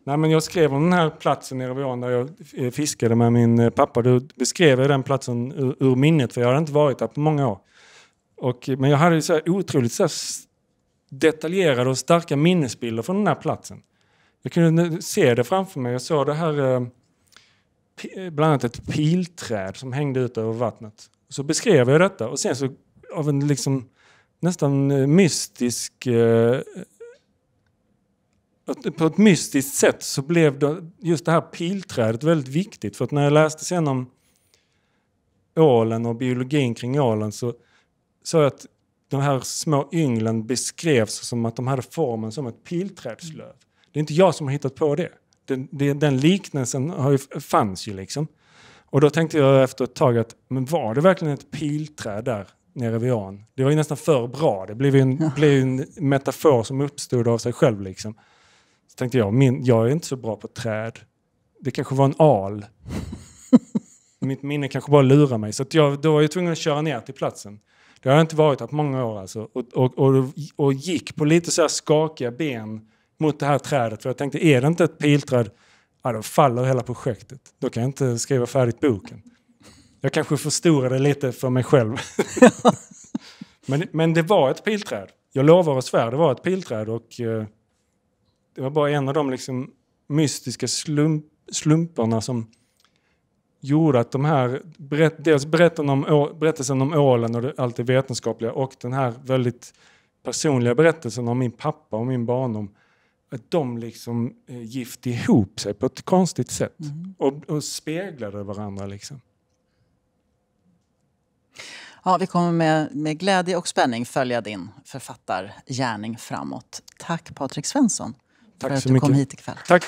Nej, men jag skrev om den här platsen nere vid ån där jag eh, fiskade med min eh, pappa. Du beskrev den platsen ur, ur minnet för jag hade inte varit där på många år. Och, eh, men jag hade så här otroligt så här detaljerade och starka minnesbilder från den här platsen. Jag kunde se det framför mig. Jag såg det här, bland annat ett pilträd som hängde ut över vattnet. Så beskrev jag detta och sen så av en liksom nästan mystisk på ett mystiskt sätt så blev det, just det här pilträdet väldigt viktigt. För att när jag läste sen om ålen och biologin kring ålen så såg jag att de här små ynglen beskrevs som att de hade formen som ett pilträdslöv. Det är inte jag som har hittat på det. Den, den liknelsen har ju, fanns ju liksom. Och då tänkte jag efter ett tag att men var det verkligen ett pilträd där nere vid ån? Det var ju nästan för bra. Det blev ju en, ja. blev en metafor som uppstod av sig själv. Liksom. Så tänkte jag, min, jag är inte så bra på träd. Det kanske var en al. Mitt minne kanske bara lurar mig. Så jag, då var jag tvungen att köra ner till platsen. Det har jag inte varit på många år alltså. Och, och, och, och gick på lite så här skakiga ben mot det här trädet. För jag tänkte, är det inte ett pilträd, ja, då faller hela projektet. Då kan jag inte skriva färdigt boken. Jag kanske förstorade lite för mig själv. men, men det var ett pilträd. Jag lovar och svär, det var ett pilträd. Och, eh, det var bara en av de liksom mystiska slump, slumparna som gjorde att de här, dels om, berättelsen om ålen och allt det vetenskapliga och den här väldigt personliga berättelsen om min pappa och min barndom, att de liksom eh, gift ihop sig på ett konstigt sätt mm. och, och speglade varandra. Liksom. Ja, vi kommer med, med glädje och spänning följa din författargärning framåt. Tack Patrik Svensson. Tack för att du mycket. kom hit ikväll. Tack.